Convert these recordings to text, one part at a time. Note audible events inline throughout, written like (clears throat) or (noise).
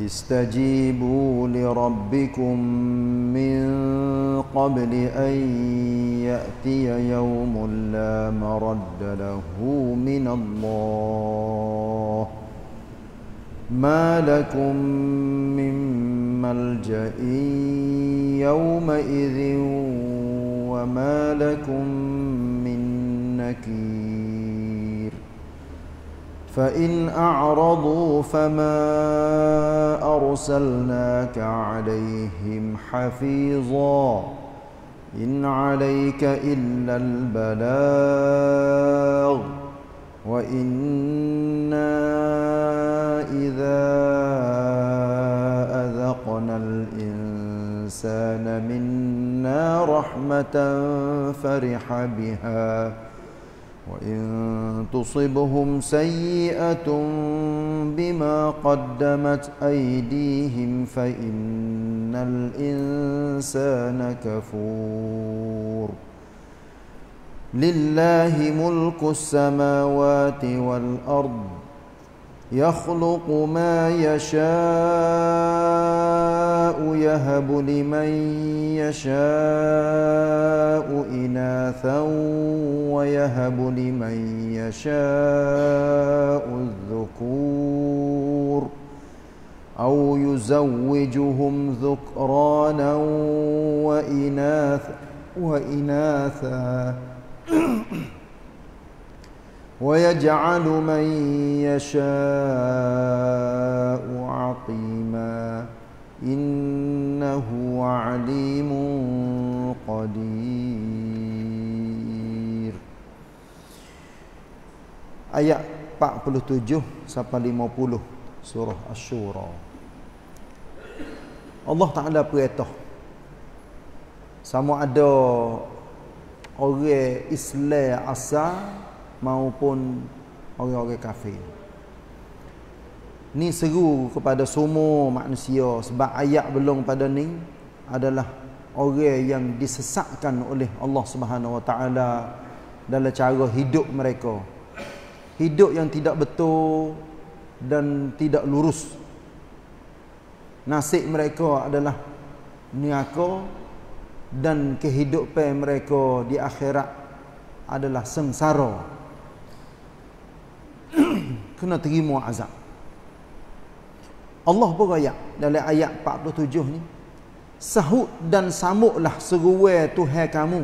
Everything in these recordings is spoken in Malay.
استجيبوا لربكم من قبل أن يأتي يوم لا مرد له من الله ما لكم من ملجأ يومئذ وما لكم من نكير فإن أعرضوا فما أرسلناك عليهم حفيظا إن عليك إلا البلاغ وإنا إذا أذقنا الإنسان منا رحمة فرح بها وإن تصبهم سيئة بما قدمت أيديهم فإن الإنسان كفور لله ملك السماوات والأرض يخلق ما يشاء يهب لمن يشاء إناثا ويهب لمن يشاء الذكور أو يزوجهم ذكرانا وإناثا وإناثا (clears throat) ويجعل من يشاء عقيما إنه عليم قدير ayat 47 sampai 50 surah asy-syura Allah Taala perintah sama ada orang Islam asal maupun orang-orang kafir ni seru kepada semua manusia sebab ayat belum pada ni adalah orang yang disesatkan oleh Allah Subhanahu Wa Taala dalam cara hidup mereka hidup yang tidak betul dan tidak lurus nasib mereka adalah niaka dan kehidupan mereka di akhirat adalah sengsara (clears throat) kena terima azab Allah berayat dalam ayat 47 ni sahut dan samuklah seruai Tuhan kamu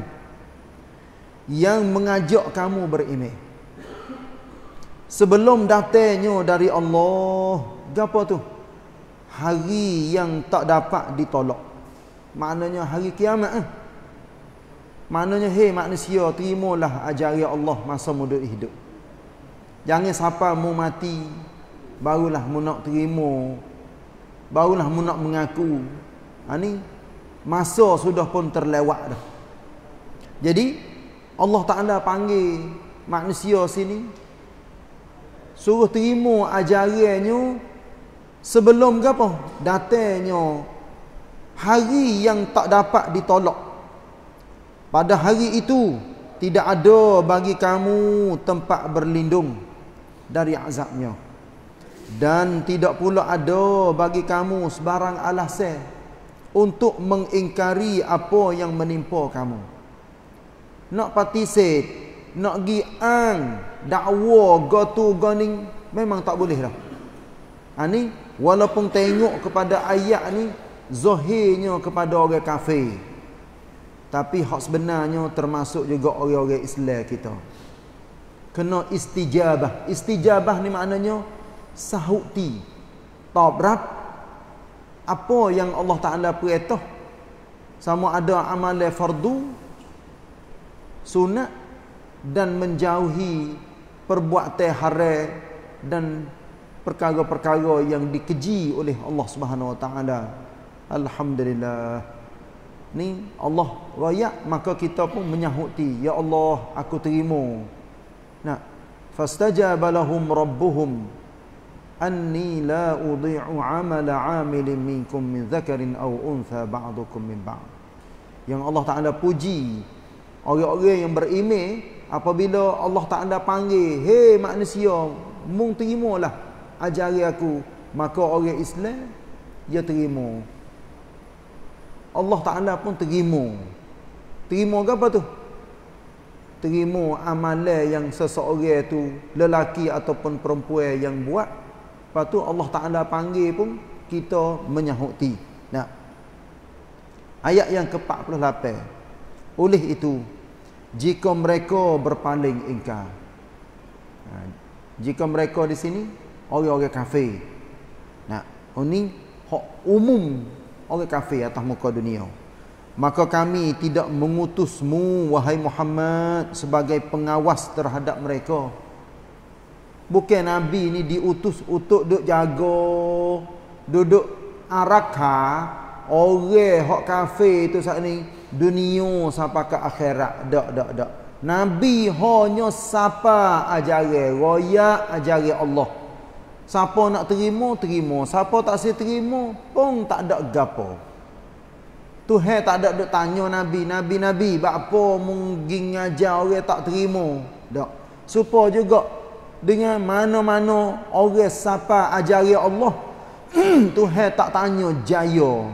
yang mengajak kamu berimeh sebelum datangnya dari Allah gapa tu hari yang tak dapat ditolak maknanya hari kiamat eh? maknanya hei manusia terimalah ajari Allah masa muda hidup jangan siapa mau mati barulah mu nak terima barulah mu nak mengaku ha ni masa sudah pun terlewat dah jadi Allah Taala panggil manusia sini suruh terima ajarannya sebelum ke apa datangnya hari yang tak dapat ditolak pada hari itu tidak ada bagi kamu tempat berlindung dari azabnya dan tidak pula ada bagi kamu sebarang alasan untuk mengingkari apa yang menimpa kamu nak patisit nak gi ang dakwa go tu go ni memang tak boleh dah. Ha ni walaupun tengok kepada ayat ni zahirnya kepada orang kafir. Tapi hak sebenarnya termasuk juga orang-orang Islam kita. Kena istijabah. Istijabah ni maknanya sahuti. Tabrak apa yang Allah Taala perintah sama ada amal fardu sunat dan menjauhi perbuatan haram dan perkara-perkara yang dikeji oleh Allah Subhanahu Wa Taala. Alhamdulillah. Ni Allah raya maka kita pun menyahuti ya Allah aku terima. Nah, fastajaba lahum rabbuhum anni la udhi'u 'amala 'amilin minkum min dhakarin aw untha ba'dukum min ba'd. Yang Allah Taala puji orang-orang yang beriman apabila Allah tak ada panggil hey manusia mung lah, ajari aku maka orang Islam dia terima Allah Taala pun terima terima apa tu terima amalan yang seseorang tu lelaki ataupun perempuan yang buat lepas tu Allah Taala panggil pun kita menyahuti nah ayat yang ke-48 oleh itu jika mereka berpaling ingkar ha, jika mereka di sini orang-orang kafir nah ini hak umum orang kafir atas muka dunia maka kami tidak mengutusmu wahai Muhammad sebagai pengawas terhadap mereka bukan nabi ini diutus untuk duduk jago, duduk araka orang hak kafir itu saat ini dunia sampai ke akhirat dak dak dak nabi hanya siapa ajaran raya ajaran Allah siapa nak terima terima siapa tak si terima pun tak ada gapo Tuhan tak ada duk tanya nabi nabi nabi apa mungging ajar orang tak terima dak supa juga dengan mana-mana orang siapa ajaran Allah (clears throat) Tuhan tak tanya jaya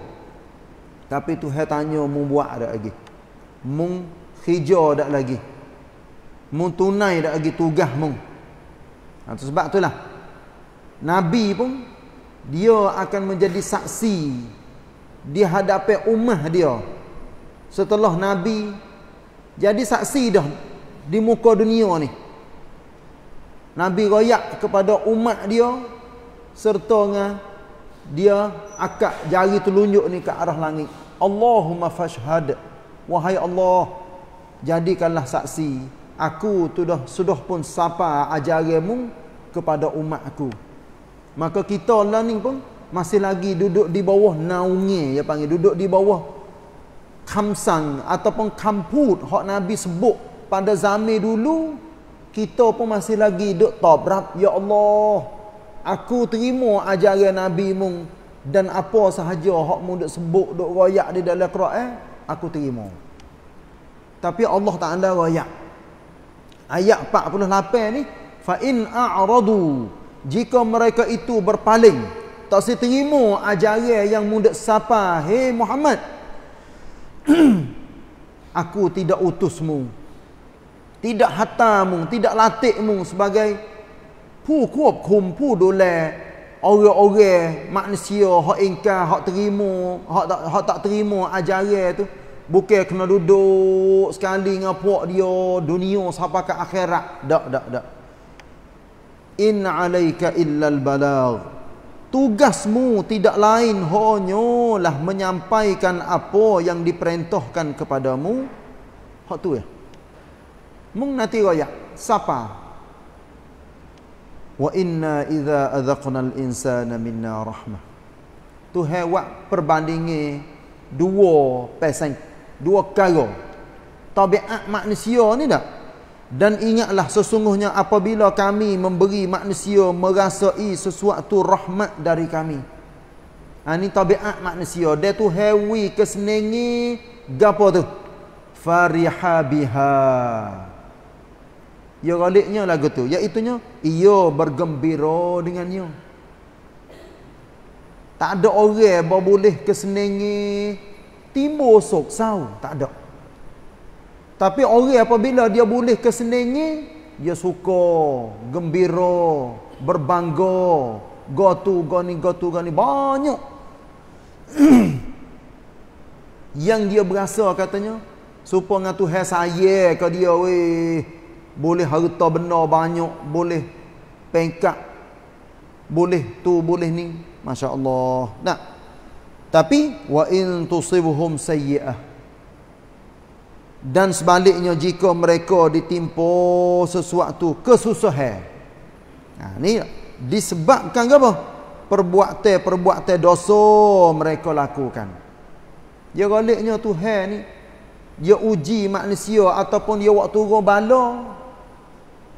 tapi Tuhan tanya mu buat dak lagi mu khija dak lagi mu tunai dak lagi tugas mu nah, ha, sebab itulah nabi pun dia akan menjadi saksi di hadapan umat dia setelah nabi jadi saksi dah di muka dunia ni nabi royak kepada umat dia serta dengan dia akak jari telunjuk ni ke arah langit Allahumma fashhad wahai Allah jadikanlah saksi aku sudah sudah pun sapa ajaranmu kepada umatku maka kita lah ni pun masih lagi duduk di bawah naungnya ya panggil duduk di bawah kamsang ataupun kamput hak nabi sebut pada zaman dulu kita pun masih lagi duduk tabrak ya Allah aku terima ajaran nabi mu dan apa sahaja hak mu duk sebut duk royak di dalam Quran eh, aku terima tapi Allah tak ada royak ayat 48 ni fa in a'radu jika mereka itu berpaling tak si terima ajaran yang mu duk sapa hey Muhammad (clears throat) aku tidak utusmu tidak hatamu tidak latikmu sebagai ผู้ควบคุมผู้ดูแล orang-orang manusia hak ingkar, hak terima, hak tak hak tak terima ajaran tu bukan kena duduk sekali dengan puak dia dunia sampai ke akhirat. Dak dak dak. In alayka illa balagh Tugasmu tidak lain hanyalah menyampaikan apa yang diperintahkan kepadamu. Hak tu ya. Mung nanti royak. Siapa? wa inna idza adzaqna al-insana minna rahmah tu hewat perbandingi dua pesan dua kago tabiat manusia ni dak dan ingatlah sesungguhnya apabila kami memberi manusia merasai sesuatu rahmat dari kami ani ha, tabiat manusia dia tu hewi kesenangi gapo tu fariha biha Ya galiknya lagu tu. Iaitunya, ia bergembira dengannya. Tak ada orang yang boleh kesenengi timur sok sau. Tak ada. Tapi orang apabila dia boleh kesenengi, dia suka, gembira, berbangga. gotu, goni, gotu, goni Banyak. (clears throat) yang dia berasa katanya, supaya dengan Tuhan saya ke dia, weh boleh harta benda banyak boleh pengkat boleh tu boleh ni masya-Allah nah tapi wa in tusibhum sayyi'ah dan sebaliknya jika mereka ditimpa sesuatu kesusahan nah ni disebabkan apa perbuatan-perbuatan dosa mereka lakukan dia ya, galaknya tuhan ni dia ya uji manusia ataupun dia ya waktu turun bala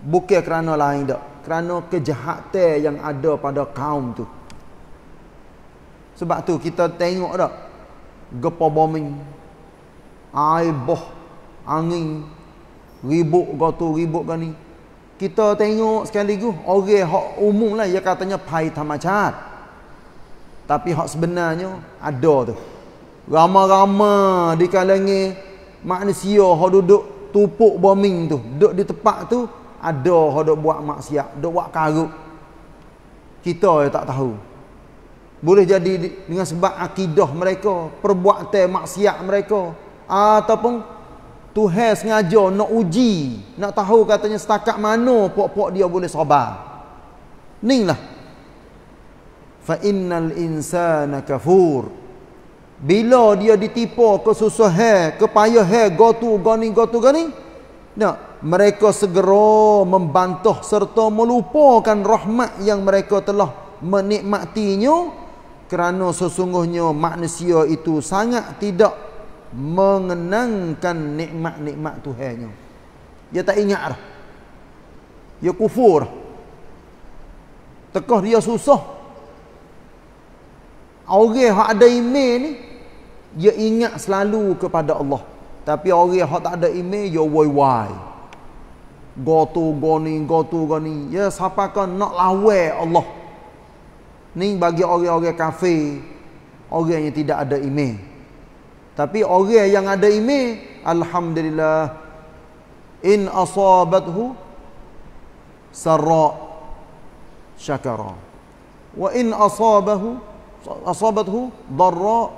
bukan kerana lain dak kerana kejahatan yang ada pada kaum tu sebab tu kita tengok dak gempa bombing air boh angin ribut gotu tu ribut ni kita tengok sekali sekaligus orang hak umum lah yang katanya pai tamacat tapi hak sebenarnya ada tu ramai-ramai di kalangan manusia hak duduk tupuk bombing tu duduk di tempat tu ada hodok buat maksiat, dok buat karuk. Kita yang tak tahu. Boleh jadi dengan sebab akidah mereka, perbuatan maksiat mereka ataupun Tuhan sengaja nak uji, nak tahu katanya setakat mana pok-pok dia boleh sabar. Ninglah. lah. Fa'innal insana kafur. Bila dia ditipu kesusahan, kepayahan, go tu, go ni, go tu, go ni. Nak mereka segera membantah serta melupakan rahmat yang mereka telah menikmatinya kerana sesungguhnya manusia itu sangat tidak mengenangkan nikmat-nikmat Tuhannya. Dia tak ingat dah. Dia kufur. Tekah dia susah. Orang yang ada iman ni dia ingat selalu kepada Allah. Tapi orang yang tak ada iman, yo woi-woi. Gotu goni, gotu goni. Ya, siapa kan nak lawai Allah. Ni bagi orang-orang kafir. Orang yang tidak ada ime. Tapi orang yang ada ime, Alhamdulillah. In asabathu sarra syakara. Wa in asabahu asabathu darra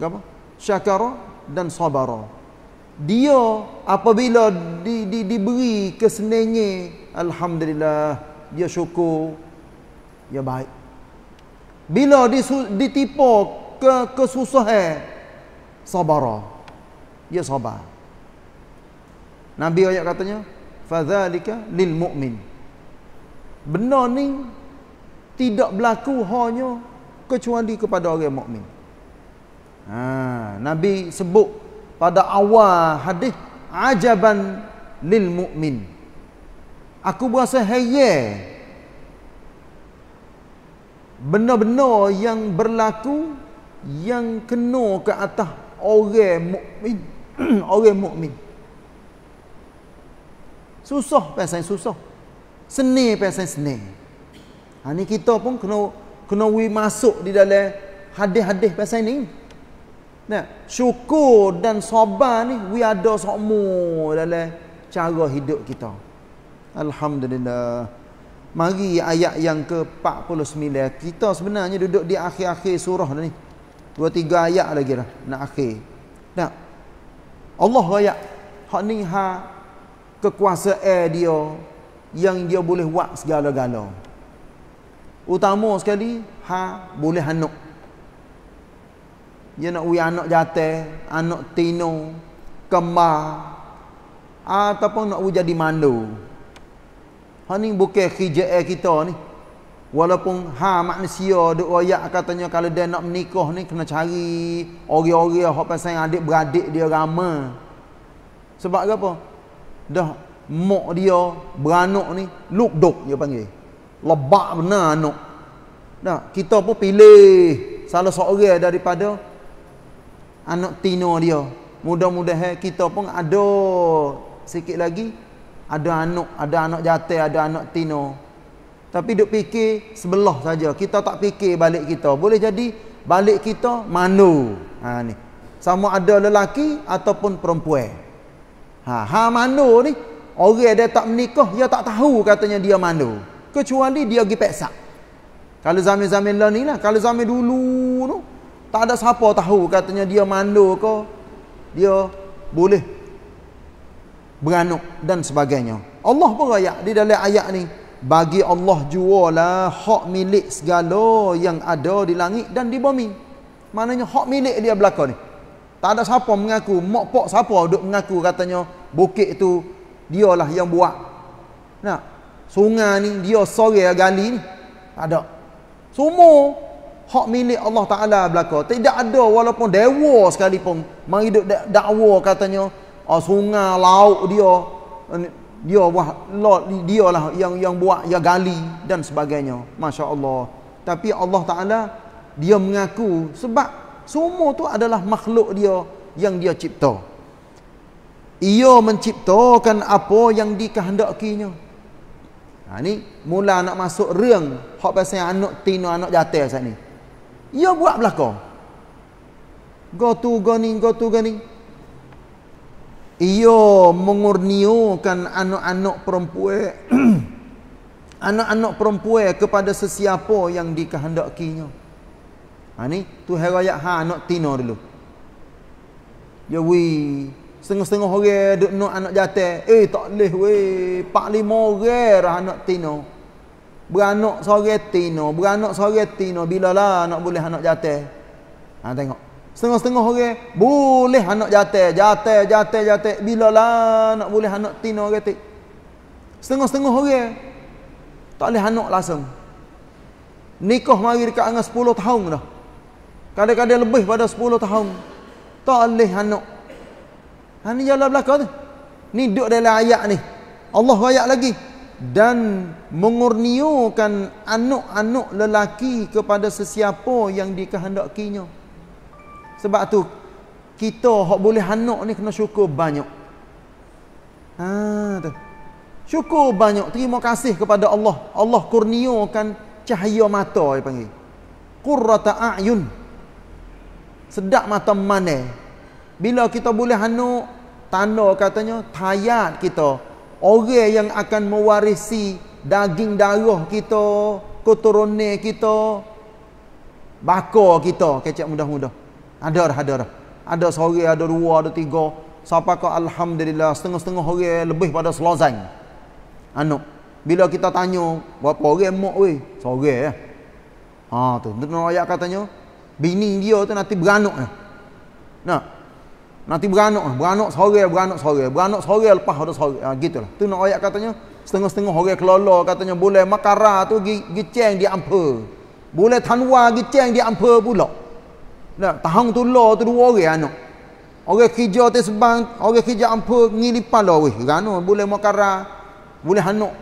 apa? syakara dan sabara dia apabila di, di, diberi kesenengnya Alhamdulillah dia syukur dia baik bila ditipu ke kesusahan sabar dia sabar Nabi ayat katanya fadhalika lil mu'min benda ni tidak berlaku hanya kecuali kepada orang mukmin. Ha, Nabi sebut pada awal hadis ajaban lil mukmin aku berasa haye benar-benar yang berlaku yang kena ke atas orang mukmin (clears throat) orang mukmin susah pasal susah seni pasal seni ha ni kita pun kena kena we masuk di dalam hadis-hadis pasal ni Nah, syukur dan sabar ni we ada semua dalam cara hidup kita. Alhamdulillah. Mari ayat yang ke-49. Kita sebenarnya duduk di akhir-akhir surah ni. Dua tiga ayat lagi dah nak akhir. Nah. Allah raya hak ni ha kekuasaan dia yang dia boleh buat segala-gala. Utama sekali ha boleh hanuk. Dia nak ui anak jatuh, anak tino, kembar. Ataupun nak ui jadi mandu. Ini ha, bukan kerjaan kita ni. Walaupun ha manusia duk royak katanya kalau dia nak menikah ni kena cari orang-orang hok pasang adik beradik dia rama. Sebab apa? Dah mak dia beranak ni luk dok dia panggil. Lebak benar anak. Dah kita pun pilih salah seorang daripada anak tino dia. Mudah-mudahan kita pun ada sikit lagi ada anak, ada anak jatuh, ada anak tino. Tapi duk fikir sebelah saja. Kita tak fikir balik kita. Boleh jadi balik kita manu. Ha ni. Sama ada lelaki ataupun perempuan. Ha, ha mano ni orang dia tak menikah, dia tak tahu katanya dia manu. Kecuali dia pergi peksa. Kalau zaman-zaman lah ni lah. Kalau zaman dulu tu. No. Tak ada siapa tahu katanya dia mandu ke dia boleh beranak dan sebagainya. Allah pun ayat di dalam ayat ni bagi Allah jua lah hak milik segala yang ada di langit dan di bumi. Maknanya hak milik dia belakang ni. Tak ada siapa mengaku, mak pok siapa duk mengaku katanya bukit tu lah yang buat. Nah, sungai ni dia sore gali ni. Tak ada. Semua hak milik Allah Ta'ala belaka tidak ada walaupun dewa sekalipun menghidup dakwa katanya oh, sungai, laut dia dia buat dia lah yang yang buat yang gali dan sebagainya Masya Allah tapi Allah Ta'ala dia mengaku sebab semua tu adalah makhluk dia yang dia cipta ia menciptakan apa yang dikehendakinya ha, ni mula nak masuk reng hak pasal anak tino anak jatah saat ni ia ya buat belakang. Go tu, go ni, go tu, go ni. Ia mengurniakan anak-anak perempuan. (clears throat) anak-anak perempuan kepada sesiapa yang dikehendakinya. Ha ni, tu herayat ha anak tina dulu. Ya wui. Setengah-setengah orang duduk anak jatah. Eh tak boleh wui. Pak orang lah anak tina beranak sore tino beranak sore tino bila lah nak boleh anak jatuh ha, tengok setengah-setengah orang -setengah boleh anak jatuh jatuh jatuh jatuh bila lah nak boleh anak tino kata setengah-setengah orang -setengah tak boleh anak langsung nikah mari dekat dengan 10 tahun dah kadang-kadang lebih pada 10 tahun tak boleh anak ini ha, jalan belakang tu ni duduk dalam ayat ni Allah ayat lagi dan mengurniakan anak-anak lelaki kepada sesiapa yang dikehendakinya. Sebab tu kita hak boleh anak ni kena syukur banyak. Ha tu. Syukur banyak, terima kasih kepada Allah. Allah kurniakan cahaya mata dia panggil. Qurrata a'yun. Sedap mata mana? Bila kita boleh anak, tanda katanya tayat kita orang yang akan mewarisi daging darah kita, keturunan kita, bakar kita, kecik mudah-mudah. Ada dah, ada dah. Ada sore, ada dua, ada tiga. Siapa kau alhamdulillah setengah-setengah orang lebih pada selozang. anak. bila kita tanya, berapa orang mak weh? Sore ya. Ha tu, tentu ayat katanya, bini dia tu nanti beranak. Nah, Nanti beranak, beranak sore, beranak sore, beranak sore lepas ada sore. Ha, gitulah. Tu nak ayat katanya setengah-setengah orang kelola katanya boleh makara tu giceng di ampa. Boleh tanwa giceng di ampa pula. Nah, tahang tu lo tu dua orang anak. Orang kerja tu sebang, orang kerja ampa ngilipan lo weh. Gano boleh makara, boleh hanok,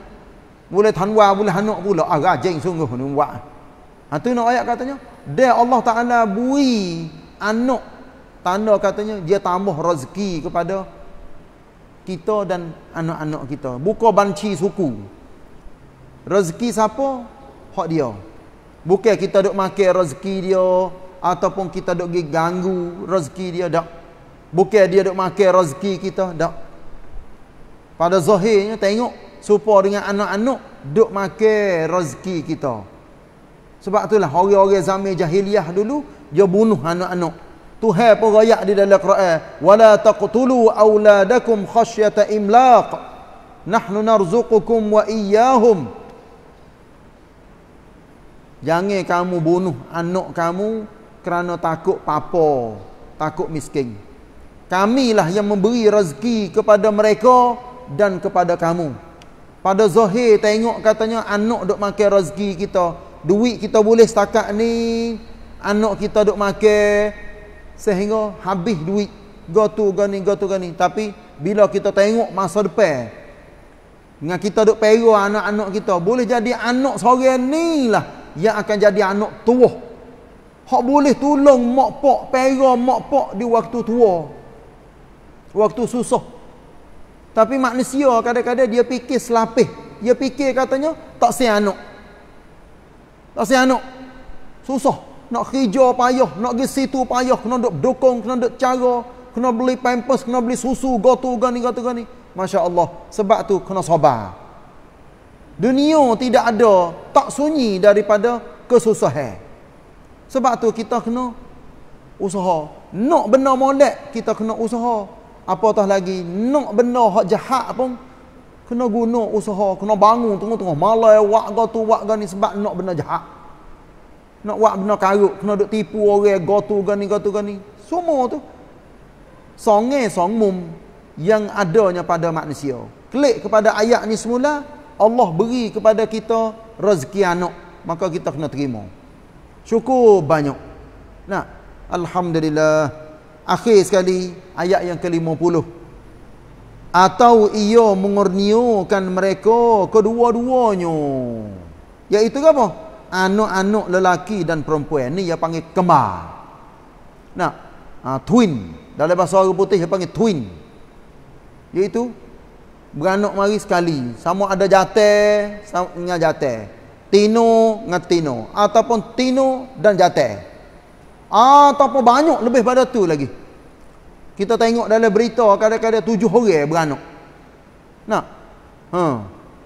Boleh tanwa, boleh hanok pula. Ah, rajin sungguh ni buat. Ha, tu nak ayat katanya, dia Allah Ta'ala bui anak tanda katanya dia tambah rezeki kepada kita dan anak-anak kita buka banci suku rezeki siapa hak dia bukan kita duk makan rezeki dia ataupun kita duk ganggu rezeki dia dak bukan dia duk makan rezeki kita dak pada zahirnya tengok serupa dengan anak-anak duk makan rezeki kita sebab itulah orang-orang zaman jahiliah dulu dia bunuh anak-anak Tuhan pun royak di dalam Quran wala taqtulu auladakum khasyata imlaq nahnu narzuqukum wa iyyahum jangan kamu bunuh anak kamu kerana takut papa takut miskin kamilah yang memberi rezeki kepada mereka dan kepada kamu pada zahir tengok katanya anak dok makan rezeki kita duit kita boleh setakat ni anak kita dok makan sehingga habis duit gotu gani gotu gani tapi bila kita tengok masa depan dengan kita duk peru anak-anak kita boleh jadi anak seorang ni lah yang akan jadi anak tua hak boleh tolong mak pak peru mak pak di waktu tua waktu susah tapi manusia kadang-kadang dia fikir selapih dia fikir katanya tak si anak tak si anak susah nak hijau payah, nak pergi situ payah, kena duduk dukung, kena duduk cara, kena beli pampers, kena beli susu, gotu, gani, gotu, gani. Masya Allah, sebab tu kena sabar. Dunia tidak ada, tak sunyi daripada kesusahan. Sebab tu kita kena usaha. Nak benar molek, kita kena usaha. Apa Apatah lagi, nak benar hak jahat pun, kena guna usaha, kena bangun tengah-tengah. Malai, wak gotu, wak gani, sebab nak benar jahat nak buat benda karut, kena duk tipu orang, gotu gani gotu gani. Semua tu. Songe song mum yang adanya pada manusia. Klik kepada ayat ni semula, Allah beri kepada kita rezeki anak, maka kita kena terima. Syukur banyak. Nah, alhamdulillah. Akhir sekali ayat yang ke-50. Atau ia mengurniakan mereka kedua-duanya. Iaitu apa? anak-anak lelaki dan perempuan ni dia panggil kembar. Nah, ha, uh, twin. Dalam bahasa orang putih dia panggil twin. Yaitu beranak mari sekali. Sama ada jatah dengan jatah. Tino dengan tino ataupun tino dan jatah. Ataupun banyak lebih pada tu lagi. Kita tengok dalam berita kadang-kadang tujuh orang beranak. Nah, Ha. Huh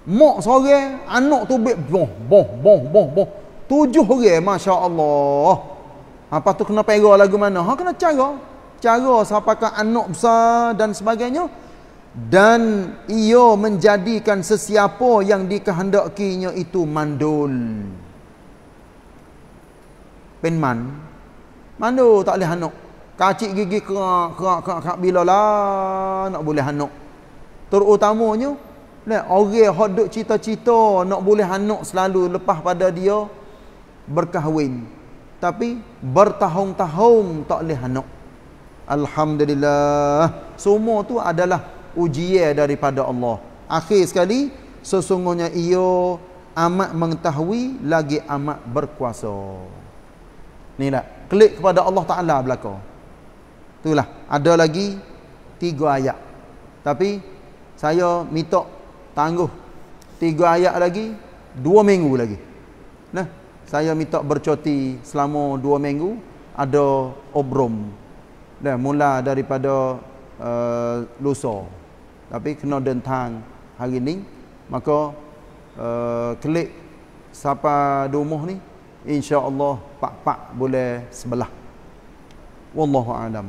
mak seorang anak tu bet boh boh boh boh boh tujuh orang masya-Allah Apa tu kena pera lagu mana ha kena cara cara sapakan anak besar dan sebagainya dan ia menjadikan sesiapa yang dikehendakinya itu mandul penman mandul tak boleh anak kacik gigi kerak kerak kerak bila lah nak boleh anak terutamanya Nah, orang hok duk cita-cita nak boleh anak selalu lepas pada dia berkahwin. Tapi bertahun-tahun tak leh anak. Alhamdulillah. Semua tu adalah ujian daripada Allah. Akhir sekali sesungguhnya ia amat mengetahui lagi amat berkuasa. Ni lah, klik kepada Allah Taala belaka. Itulah, ada lagi tiga ayat. Tapi saya minta tangguh tiga ayat lagi dua minggu lagi nah saya minta bercuti selama dua minggu ada obrom dah mula daripada uh, lusa tapi kena dentang hari ini maka uh, eh, klik siapa domoh rumah ni insyaallah pak-pak boleh sebelah wallahu alam